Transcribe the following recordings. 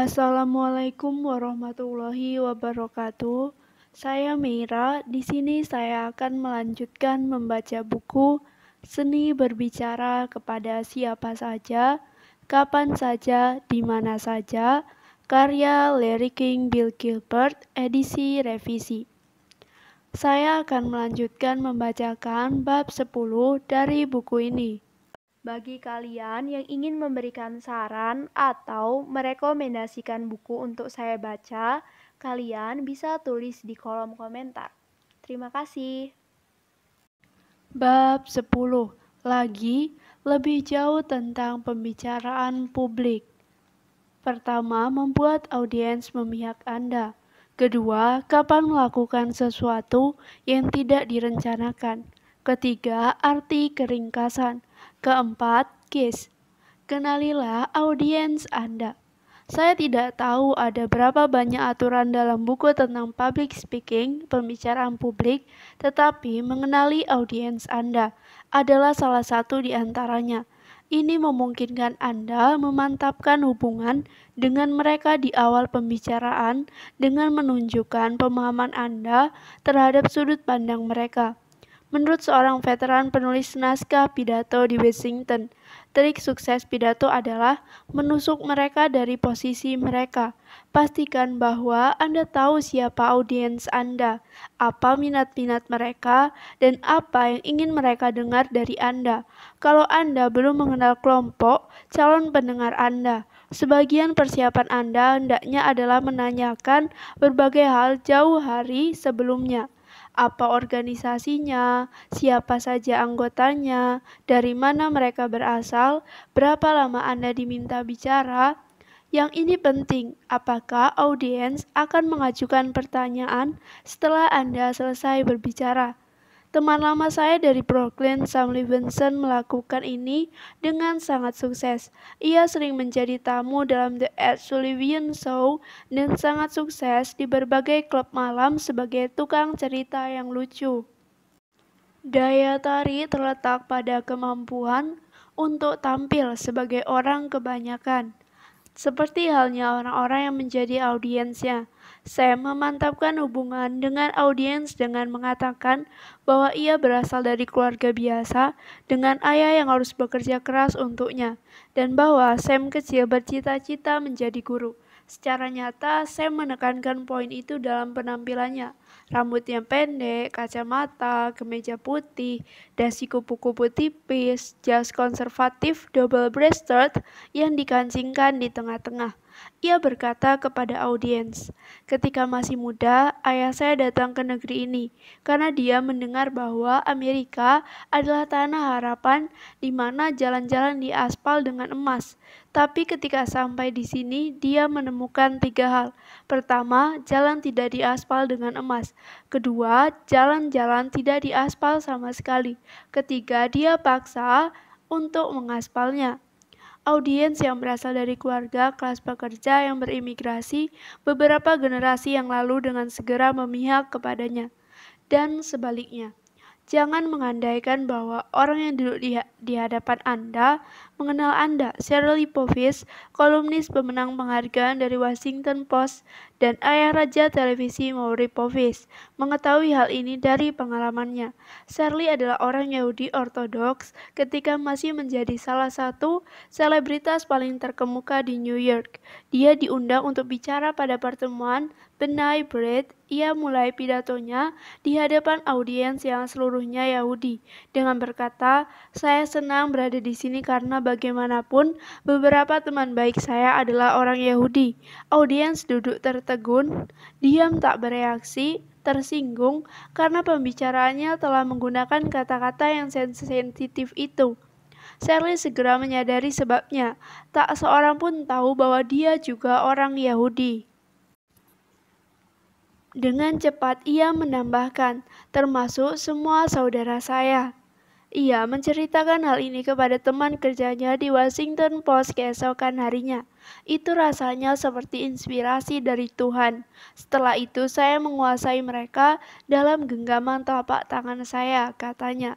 Assalamualaikum warahmatullahi wabarakatuh. Saya Mira. Di sini saya akan melanjutkan membaca buku Seni Berbicara kepada Siapa Saja, Kapan Saja, di mana saja, karya Larry King Bill Gilbert, edisi revisi. Saya akan melanjutkan membacakan bab 10 dari buku ini. Bagi kalian yang ingin memberikan saran atau merekomendasikan buku untuk saya baca, kalian bisa tulis di kolom komentar. Terima kasih. Bab 10. Lagi lebih jauh tentang pembicaraan publik. Pertama, membuat audiens memihak Anda. Kedua, kapan melakukan sesuatu yang tidak direncanakan. Ketiga, arti keringkasan. Keempat, KISS. Kenalilah audiens Anda. Saya tidak tahu ada berapa banyak aturan dalam buku tentang public speaking, pembicaraan publik, tetapi mengenali audiens Anda adalah salah satu di antaranya. Ini memungkinkan Anda memantapkan hubungan dengan mereka di awal pembicaraan dengan menunjukkan pemahaman Anda terhadap sudut pandang mereka. Menurut seorang veteran penulis naskah pidato di Washington, trik sukses pidato adalah menusuk mereka dari posisi mereka. Pastikan bahwa Anda tahu siapa audiens Anda, apa minat-minat mereka, dan apa yang ingin mereka dengar dari Anda. Kalau Anda belum mengenal kelompok calon pendengar Anda, sebagian persiapan Anda hendaknya adalah menanyakan berbagai hal jauh hari sebelumnya apa organisasinya, siapa saja anggotanya, dari mana mereka berasal, berapa lama Anda diminta bicara. Yang ini penting, apakah audiens akan mengajukan pertanyaan setelah Anda selesai berbicara. Teman lama saya dari Brooklyn, Sam Levinson, melakukan ini dengan sangat sukses. Ia sering menjadi tamu dalam The Ed Sullivan Show dan sangat sukses di berbagai klub malam sebagai tukang cerita yang lucu. Daya tarik terletak pada kemampuan untuk tampil sebagai orang kebanyakan, seperti halnya orang-orang yang menjadi audiensnya. Sam memantapkan hubungan dengan audiens dengan mengatakan bahwa ia berasal dari keluarga biasa dengan ayah yang harus bekerja keras untuknya dan bahwa Sam kecil bercita-cita menjadi guru. Secara nyata, Sam menekankan poin itu dalam penampilannya. Rambutnya pendek, kacamata, kemeja putih, dasi kupu-kupu tipis, jas konservatif double-breasted yang dikancingkan di tengah-tengah. Ia berkata kepada audiens, "Ketika masih muda, ayah saya datang ke negeri ini karena dia mendengar bahwa Amerika adalah tanah harapan di mana jalan-jalan di aspal dengan emas. Tapi ketika sampai di sini, dia menemukan tiga hal. Pertama, jalan tidak di aspal dengan emas. Kedua, jalan-jalan tidak di aspal sama sekali. Ketiga, dia paksa untuk mengaspalnya." audiens yang berasal dari keluarga, kelas pekerja yang berimigrasi beberapa generasi yang lalu dengan segera memihak kepadanya, dan sebaliknya. Jangan mengandaikan bahwa orang yang duduk di, hadapan Anda mengenal Anda, Shirley Povis, kolumnis pemenang penghargaan dari Washington Post dan ayah raja televisi Maury Povis, mengetahui hal ini dari pengalamannya. Shirley adalah orang Yahudi Ortodoks ketika masih menjadi salah satu selebritas paling terkemuka di New York. Dia diundang untuk bicara pada pertemuan Benai Bread ia mulai pidatonya di hadapan audiens yang seluruhnya Yahudi dengan berkata, "Saya senang berada di sini karena bagaimanapun, beberapa teman baik saya adalah orang Yahudi. Audiens duduk tertegun, diam tak bereaksi, tersinggung karena pembicaraannya telah menggunakan kata-kata yang sensitif itu. Shirley segera menyadari sebabnya. Tak seorang pun tahu bahwa dia juga orang Yahudi. Dengan cepat ia menambahkan, termasuk semua saudara saya. Ia menceritakan hal ini kepada teman kerjanya di Washington Post keesokan harinya. Itu rasanya seperti inspirasi dari Tuhan. Setelah itu saya menguasai mereka dalam genggaman telapak tangan saya, katanya.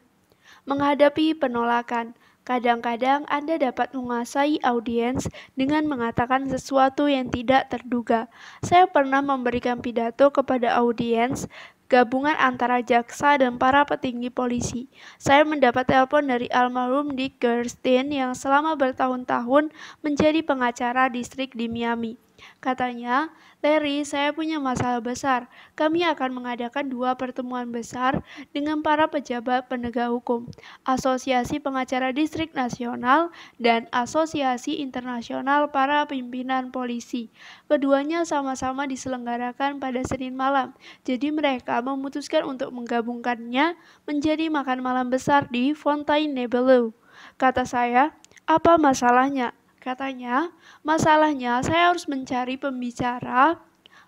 Menghadapi penolakan, Kadang-kadang Anda dapat menguasai audiens dengan mengatakan sesuatu yang tidak terduga. Saya pernah memberikan pidato kepada audiens gabungan antara jaksa dan para petinggi polisi. Saya mendapat telepon dari almarhum Dick Gerstein yang selama bertahun-tahun menjadi pengacara distrik di Miami. Katanya, Larry, saya punya masalah besar. Kami akan mengadakan dua pertemuan besar dengan para pejabat penegak hukum, Asosiasi Pengacara Distrik Nasional dan Asosiasi Internasional Para Pimpinan Polisi. Keduanya sama-sama diselenggarakan pada Senin malam, jadi mereka memutuskan untuk menggabungkannya menjadi makan malam besar di Fontainebleau. Kata saya, apa masalahnya? Katanya, masalahnya saya harus mencari pembicara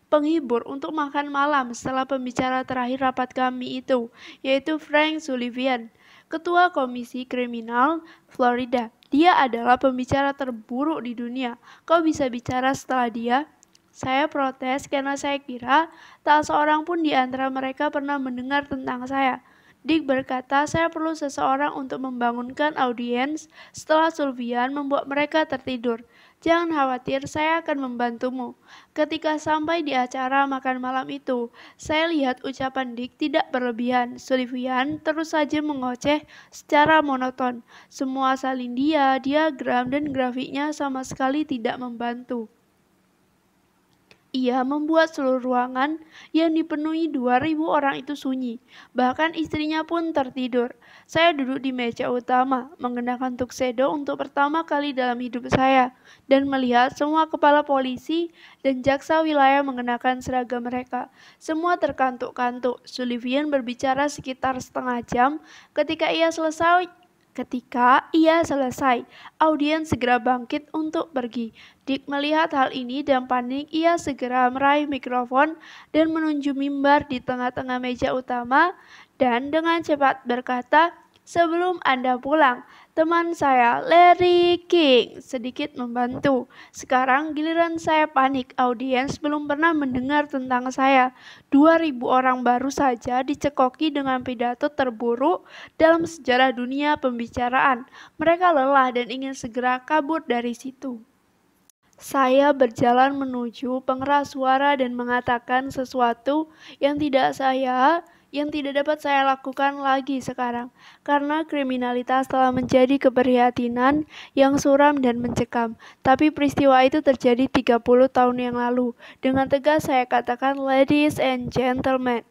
penghibur untuk makan malam setelah pembicara terakhir rapat kami itu, yaitu Frank Sullivan, Ketua Komisi Kriminal Florida. Dia adalah pembicara terburuk di dunia. Kau bisa bicara setelah dia? Saya protes karena saya kira tak seorang pun di antara mereka pernah mendengar tentang saya. Dick berkata, saya perlu seseorang untuk membangunkan audiens setelah Sulvian membuat mereka tertidur. Jangan khawatir, saya akan membantumu. Ketika sampai di acara makan malam itu, saya lihat ucapan Dick tidak berlebihan. Sulvian terus saja mengoceh secara monoton. Semua salin dia, diagram, dan grafiknya sama sekali tidak membantu. Ia membuat seluruh ruangan yang dipenuhi 2000 orang itu sunyi. Bahkan istrinya pun tertidur. Saya duduk di meja utama, mengenakan tuxedo untuk pertama kali dalam hidup saya, dan melihat semua kepala polisi dan jaksa wilayah mengenakan seragam mereka. Semua terkantuk-kantuk. Sullivan berbicara sekitar setengah jam. Ketika ia selesai Ketika ia selesai, audiens segera bangkit untuk pergi. Dick melihat hal ini dan panik, ia segera meraih mikrofon dan menuju mimbar di tengah-tengah meja utama dan dengan cepat berkata, Sebelum Anda pulang, Teman saya, Larry King, sedikit membantu. Sekarang giliran saya panik, audiens belum pernah mendengar tentang saya. 2000 orang baru saja dicekoki dengan pidato terburuk dalam sejarah dunia pembicaraan. Mereka lelah dan ingin segera kabur dari situ. Saya berjalan menuju pengeras suara dan mengatakan sesuatu yang tidak saya yang tidak dapat saya lakukan lagi sekarang karena kriminalitas telah menjadi keprihatinan yang suram dan mencekam. Tapi peristiwa itu terjadi 30 tahun yang lalu. Dengan tegas saya katakan ladies and gentlemen.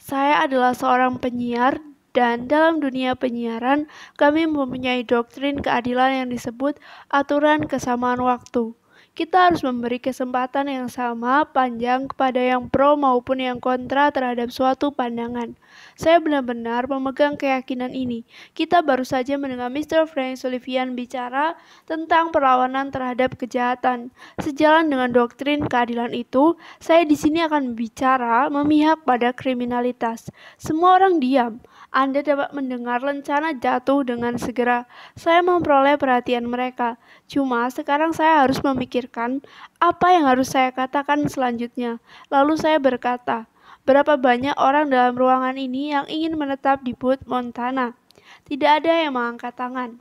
Saya adalah seorang penyiar dan dalam dunia penyiaran kami mempunyai doktrin keadilan yang disebut aturan kesamaan waktu kita harus memberi kesempatan yang sama panjang kepada yang pro maupun yang kontra terhadap suatu pandangan. Saya benar-benar memegang keyakinan ini. Kita baru saja mendengar Mr. Frank Sullivan bicara tentang perlawanan terhadap kejahatan. Sejalan dengan doktrin keadilan itu, saya di sini akan bicara memihak pada kriminalitas. Semua orang diam. Anda dapat mendengar lencana jatuh dengan segera. Saya memperoleh perhatian mereka. Cuma sekarang saya harus memikirkan apa yang harus saya katakan selanjutnya. Lalu saya berkata, berapa banyak orang dalam ruangan ini yang ingin menetap di Booth, Montana? Tidak ada yang mengangkat tangan.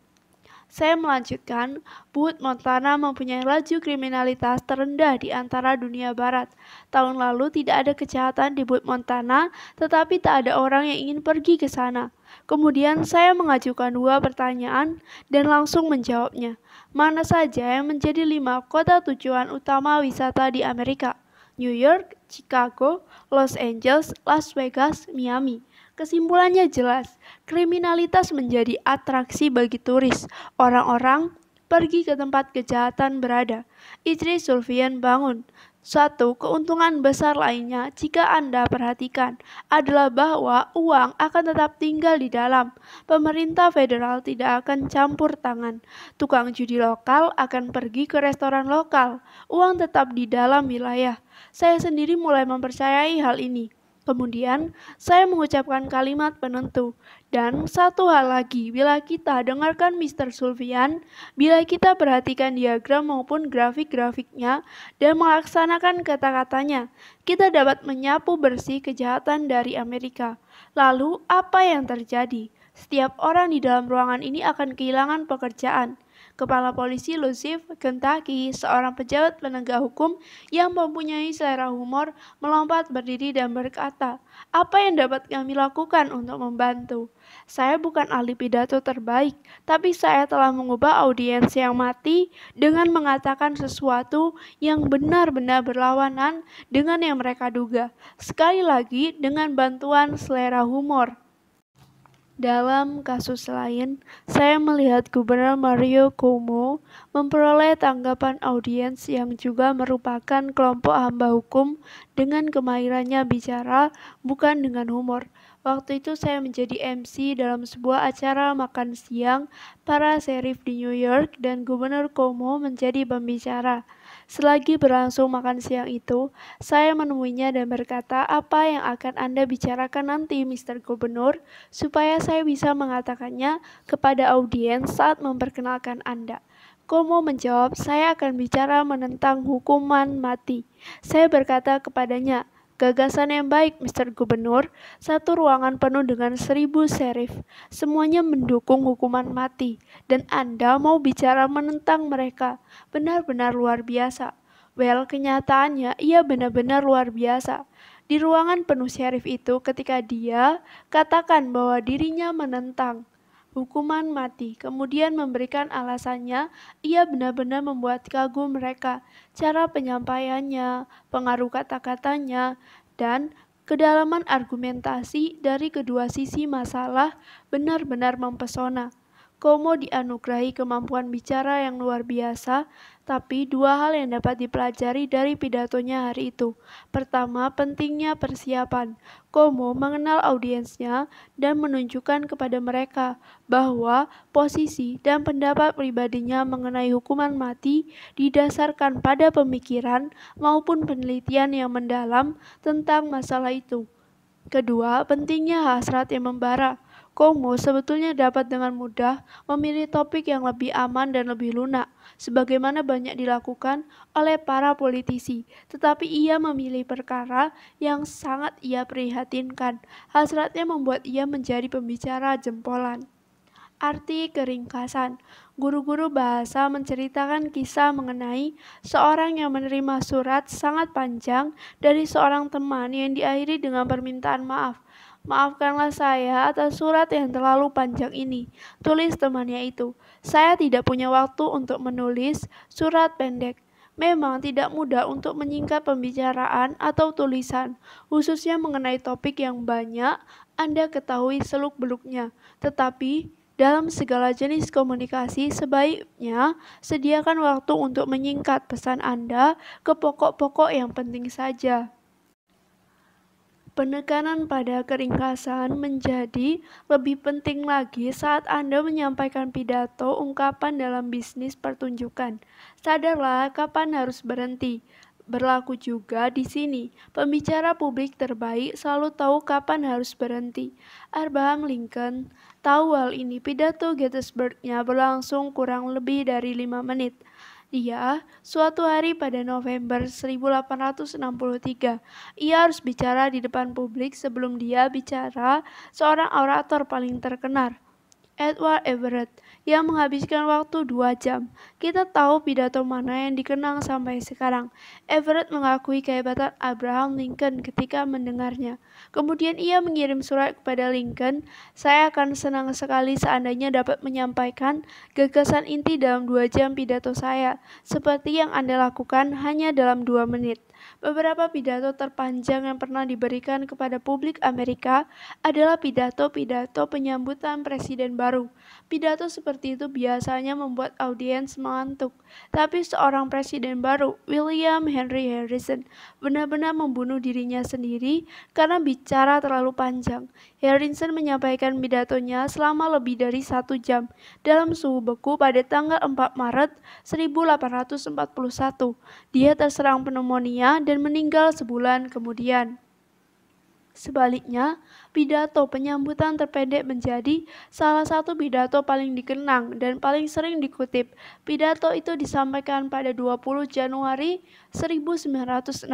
Saya melanjutkan, Bud Montana mempunyai laju kriminalitas terendah di antara dunia barat. Tahun lalu tidak ada kejahatan di Bud Montana, tetapi tak ada orang yang ingin pergi ke sana. Kemudian saya mengajukan dua pertanyaan dan langsung menjawabnya. Mana saja yang menjadi lima kota tujuan utama wisata di Amerika? New York, Chicago, Los Angeles, Las Vegas, Miami. Kesimpulannya jelas, kriminalitas menjadi atraksi bagi turis. Orang-orang pergi ke tempat kejahatan berada. Istri Sulfian bangun. Satu keuntungan besar lainnya jika Anda perhatikan adalah bahwa uang akan tetap tinggal di dalam. Pemerintah federal tidak akan campur tangan. Tukang judi lokal akan pergi ke restoran lokal. Uang tetap di dalam wilayah. Saya sendiri mulai mempercayai hal ini. Kemudian, saya mengucapkan kalimat penentu. Dan satu hal lagi, bila kita dengarkan Mr. Sulfian, bila kita perhatikan diagram maupun grafik-grafiknya dan melaksanakan kata-katanya, kita dapat menyapu bersih kejahatan dari Amerika. Lalu, apa yang terjadi? Setiap orang di dalam ruangan ini akan kehilangan pekerjaan. Kepala Polisi Lusif, Kentucky, seorang pejabat penegak hukum yang mempunyai selera humor, melompat berdiri dan berkata, apa yang dapat kami lakukan untuk membantu? Saya bukan ahli pidato terbaik, tapi saya telah mengubah audiens yang mati dengan mengatakan sesuatu yang benar-benar berlawanan dengan yang mereka duga. Sekali lagi, dengan bantuan selera humor. Dalam kasus lain, saya melihat Gubernur Mario Cuomo memperoleh tanggapan audiens yang juga merupakan kelompok hamba hukum dengan kemahirannya bicara, bukan dengan humor. Waktu itu saya menjadi MC dalam sebuah acara makan siang para serif di New York dan Gubernur Cuomo menjadi pembicara. Selagi berlangsung makan siang itu, saya menemuinya dan berkata apa yang akan Anda bicarakan nanti, Mr. Gubernur, supaya saya bisa mengatakannya kepada audiens saat memperkenalkan Anda. Komo menjawab, saya akan bicara menentang hukuman mati. Saya berkata kepadanya, Gagasan yang baik, Mr. Gubernur. Satu ruangan penuh dengan seribu serif. Semuanya mendukung hukuman mati. Dan Anda mau bicara menentang mereka. Benar-benar luar biasa. Well, kenyataannya ia benar-benar luar biasa. Di ruangan penuh serif itu ketika dia katakan bahwa dirinya menentang hukuman mati, kemudian memberikan alasannya, ia benar-benar membuat kagum mereka, cara penyampaiannya, pengaruh kata-katanya, dan kedalaman argumentasi dari kedua sisi masalah benar-benar mempesona. Komo dianugerahi kemampuan bicara yang luar biasa, tapi dua hal yang dapat dipelajari dari pidatonya hari itu. Pertama, pentingnya persiapan. Komo mengenal audiensnya dan menunjukkan kepada mereka bahwa posisi dan pendapat pribadinya mengenai hukuman mati didasarkan pada pemikiran maupun penelitian yang mendalam tentang masalah itu. Kedua, pentingnya hasrat yang membara. Kongo sebetulnya dapat dengan mudah memilih topik yang lebih aman dan lebih lunak, sebagaimana banyak dilakukan oleh para politisi, tetapi ia memilih perkara yang sangat ia prihatinkan. Hasratnya membuat ia menjadi pembicara jempolan. Arti keringkasan, guru-guru bahasa menceritakan kisah mengenai seorang yang menerima surat sangat panjang dari seorang teman yang diakhiri dengan permintaan maaf Maafkanlah saya atas surat yang terlalu panjang ini, tulis temannya itu. Saya tidak punya waktu untuk menulis surat pendek. Memang tidak mudah untuk menyingkat pembicaraan atau tulisan, khususnya mengenai topik yang banyak Anda ketahui seluk-beluknya. Tetapi, dalam segala jenis komunikasi, sebaiknya sediakan waktu untuk menyingkat pesan Anda ke pokok-pokok yang penting saja. Penekanan pada keringkasan menjadi lebih penting lagi saat Anda menyampaikan pidato, ungkapan dalam bisnis pertunjukan. Sadarlah kapan harus berhenti. Berlaku juga di sini. Pembicara publik terbaik selalu tahu kapan harus berhenti. Abraham Lincoln tahu hal ini. Pidato Gettysburg-nya berlangsung kurang lebih dari lima menit. Dia, suatu hari pada November 1863, ia harus bicara di depan publik sebelum dia bicara seorang orator paling terkenal, Edward Everett, yang menghabiskan waktu dua jam. Kita tahu pidato mana yang dikenang sampai sekarang. Everett mengakui kehebatan Abraham Lincoln ketika mendengarnya. Kemudian ia mengirim surat kepada Lincoln, saya akan senang sekali seandainya dapat menyampaikan gagasan inti dalam dua jam pidato saya, seperti yang Anda lakukan hanya dalam dua menit. Beberapa pidato terpanjang yang pernah diberikan kepada publik Amerika adalah pidato-pidato penyambutan presiden baru. Pidato seperti seperti itu biasanya membuat audiens mengantuk. Tapi seorang presiden baru, William Henry Harrison, benar-benar membunuh dirinya sendiri karena bicara terlalu panjang. Harrison menyampaikan pidatonya selama lebih dari satu jam dalam suhu beku pada tanggal 4 Maret 1841. Dia terserang pneumonia dan meninggal sebulan kemudian. Sebaliknya, pidato penyambutan terpendek menjadi salah satu pidato paling dikenang dan paling sering dikutip. Pidato itu disampaikan pada 20 Januari 1961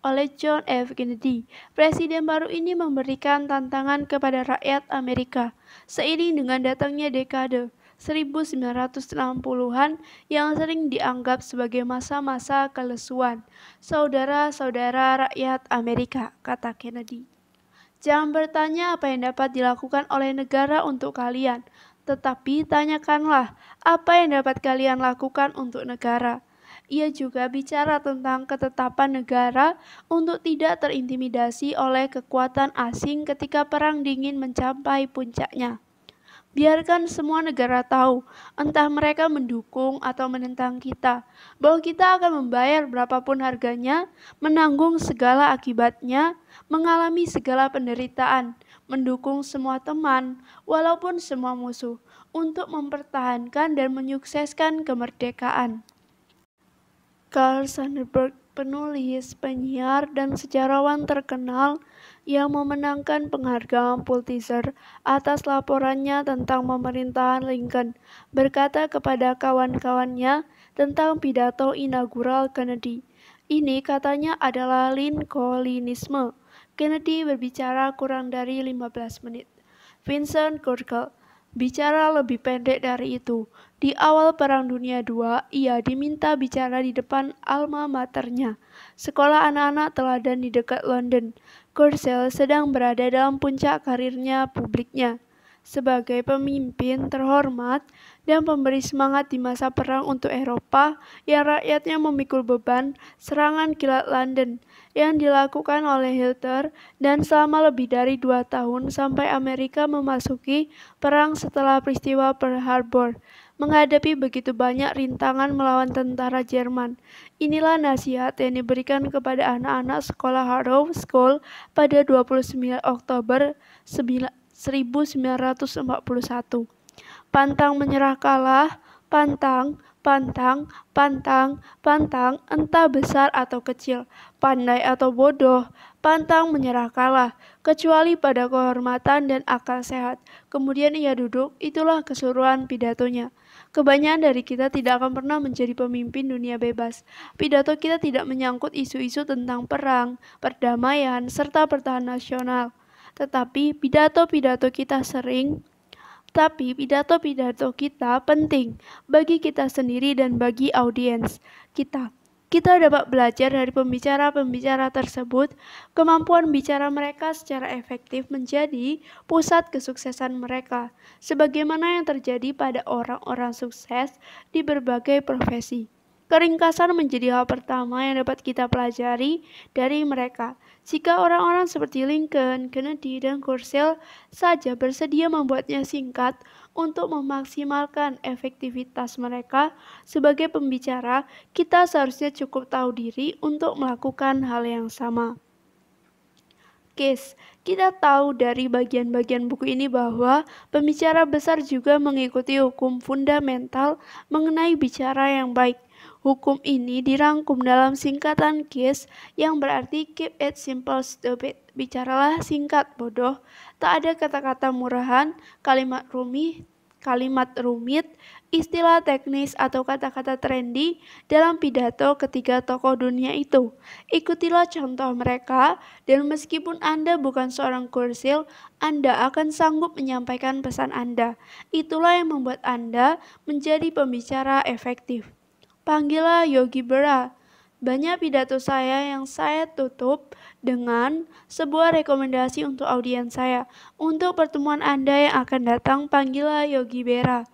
oleh John F. Kennedy. Presiden baru ini memberikan tantangan kepada rakyat Amerika seiring dengan datangnya dekade 1960-an yang sering dianggap sebagai masa-masa kelesuan saudara-saudara rakyat Amerika, kata Kennedy. Jangan bertanya apa yang dapat dilakukan oleh negara untuk kalian, tetapi tanyakanlah apa yang dapat kalian lakukan untuk negara. Ia juga bicara tentang ketetapan negara untuk tidak terintimidasi oleh kekuatan asing ketika Perang Dingin mencapai puncaknya. Biarkan semua negara tahu, entah mereka mendukung atau menentang kita, bahwa kita akan membayar berapapun harganya, menanggung segala akibatnya, mengalami segala penderitaan, mendukung semua teman, walaupun semua musuh, untuk mempertahankan dan menyukseskan kemerdekaan. Carl Sanderberg penulis, penyiar, dan sejarawan terkenal, yang memenangkan penghargaan Pulitzer atas laporannya tentang pemerintahan Lincoln, berkata kepada kawan-kawannya tentang pidato inaugural Kennedy. Ini katanya adalah Lincolnisme. Kennedy berbicara kurang dari 15 menit. Vincent Gurgel bicara lebih pendek dari itu, di awal Perang Dunia II, ia diminta bicara di depan alma maternya. Sekolah anak-anak teladan di dekat London. Kursel sedang berada dalam puncak karirnya publiknya. Sebagai pemimpin terhormat dan pemberi semangat di masa perang untuk Eropa yang rakyatnya memikul beban serangan kilat London yang dilakukan oleh Hitler dan selama lebih dari dua tahun sampai Amerika memasuki perang setelah peristiwa Pearl Harbor menghadapi begitu banyak rintangan melawan tentara Jerman. Inilah nasihat yang diberikan kepada anak-anak sekolah Harrow School pada 29 Oktober 1941. Pantang menyerah kalah, pantang, pantang, pantang, pantang, entah besar atau kecil, pandai atau bodoh, pantang menyerah kalah, kecuali pada kehormatan dan akal sehat. Kemudian ia duduk, itulah keseluruhan pidatonya. Kebanyakan dari kita tidak akan pernah menjadi pemimpin dunia bebas. Pidato kita tidak menyangkut isu-isu tentang perang, perdamaian, serta pertahanan nasional. Tetapi pidato-pidato kita sering tapi pidato-pidato kita penting bagi kita sendiri dan bagi audiens kita. Kita dapat belajar dari pembicara-pembicara tersebut, kemampuan bicara mereka secara efektif menjadi pusat kesuksesan mereka, sebagaimana yang terjadi pada orang-orang sukses di berbagai profesi. Keringkasan menjadi hal pertama yang dapat kita pelajari dari mereka. Jika orang-orang seperti Lincoln, Kennedy, dan Kursil saja bersedia membuatnya singkat, untuk memaksimalkan efektivitas mereka sebagai pembicara, kita seharusnya cukup tahu diri untuk melakukan hal yang sama. Case, kita tahu dari bagian-bagian buku ini bahwa pembicara besar juga mengikuti hukum fundamental mengenai bicara yang baik Hukum ini dirangkum dalam singkatan KISS yang berarti keep it simple stupid. Bicaralah singkat bodoh, tak ada kata-kata murahan, kalimat rumit, kalimat rumit, istilah teknis atau kata-kata trendy dalam pidato ketiga tokoh dunia itu. Ikutilah contoh mereka dan meskipun Anda bukan seorang kursil, Anda akan sanggup menyampaikan pesan Anda. Itulah yang membuat Anda menjadi pembicara efektif panggillah Yogi Berra. Banyak pidato saya yang saya tutup dengan sebuah rekomendasi untuk audiens saya. Untuk pertemuan Anda yang akan datang, panggillah Yogi Berra.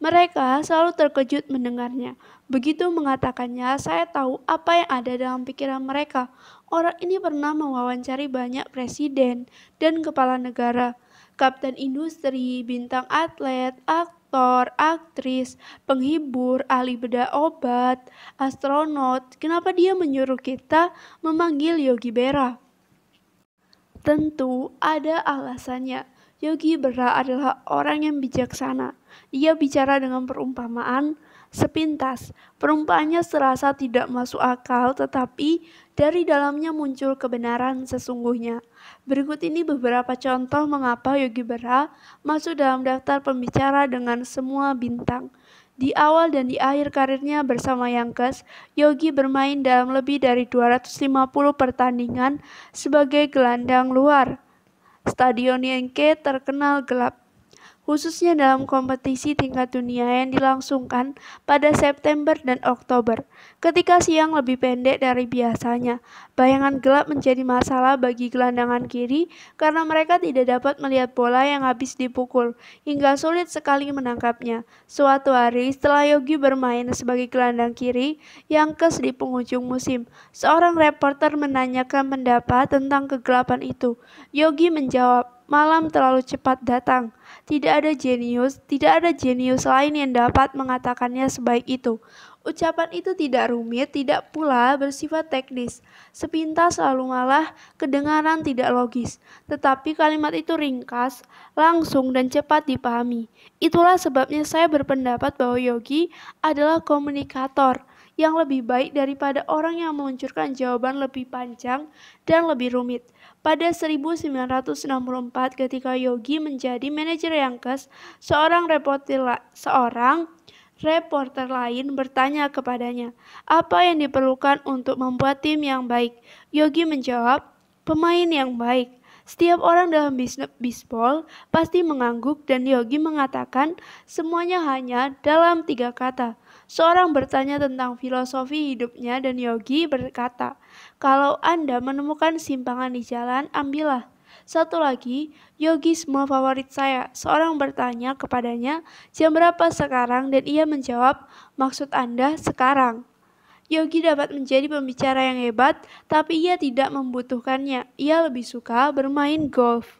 Mereka selalu terkejut mendengarnya. Begitu mengatakannya, saya tahu apa yang ada dalam pikiran mereka. Orang ini pernah mewawancari banyak presiden dan kepala negara, kapten industri, bintang atlet, aktor, aktor, aktris, penghibur, ahli bedah obat, astronot, kenapa dia menyuruh kita memanggil Yogi Berra? Tentu ada alasannya. Yogi Berra adalah orang yang bijaksana. Ia bicara dengan perumpamaan, Sepintas, perumpamannya serasa tidak masuk akal, tetapi dari dalamnya muncul kebenaran sesungguhnya. Berikut ini beberapa contoh mengapa Yogi Berha masuk dalam daftar pembicara dengan semua bintang. Di awal dan di akhir karirnya bersama Yangkes, Yogi bermain dalam lebih dari 250 pertandingan sebagai gelandang luar. Stadion Yankee terkenal gelap, khususnya dalam kompetisi tingkat dunia yang dilangsungkan pada September dan Oktober. Ketika siang lebih pendek dari biasanya, bayangan gelap menjadi masalah bagi gelandangan kiri karena mereka tidak dapat melihat bola yang habis dipukul, hingga sulit sekali menangkapnya. Suatu hari setelah Yogi bermain sebagai gelandang kiri yang kes di penghujung musim, seorang reporter menanyakan pendapat tentang kegelapan itu. Yogi menjawab, malam terlalu cepat datang. Tidak ada jenius, tidak ada jenius lain yang dapat mengatakannya sebaik itu. Ucapan itu tidak rumit, tidak pula bersifat teknis. Sepintas lalu malah kedengaran tidak logis. Tetapi kalimat itu ringkas, langsung dan cepat dipahami. Itulah sebabnya saya berpendapat bahwa Yogi adalah komunikator yang lebih baik daripada orang yang meluncurkan jawaban lebih panjang dan lebih rumit. Pada 1964 ketika Yogi menjadi manajer Yankees, seorang reporter, seorang reporter lain bertanya kepadanya, "Apa yang diperlukan untuk membuat tim yang baik?" Yogi menjawab, "Pemain yang baik." Setiap orang dalam bisnis bisbol pasti mengangguk dan Yogi mengatakan semuanya hanya dalam tiga kata. Seorang bertanya tentang filosofi hidupnya dan Yogi berkata, "Kalau Anda menemukan simpangan di jalan, ambillah." Satu lagi, yogi semua favorit saya. Seorang bertanya kepadanya, "Jam berapa sekarang?" dan ia menjawab, "Maksud Anda sekarang." Yogi dapat menjadi pembicara yang hebat, tapi ia tidak membutuhkannya. Ia lebih suka bermain golf.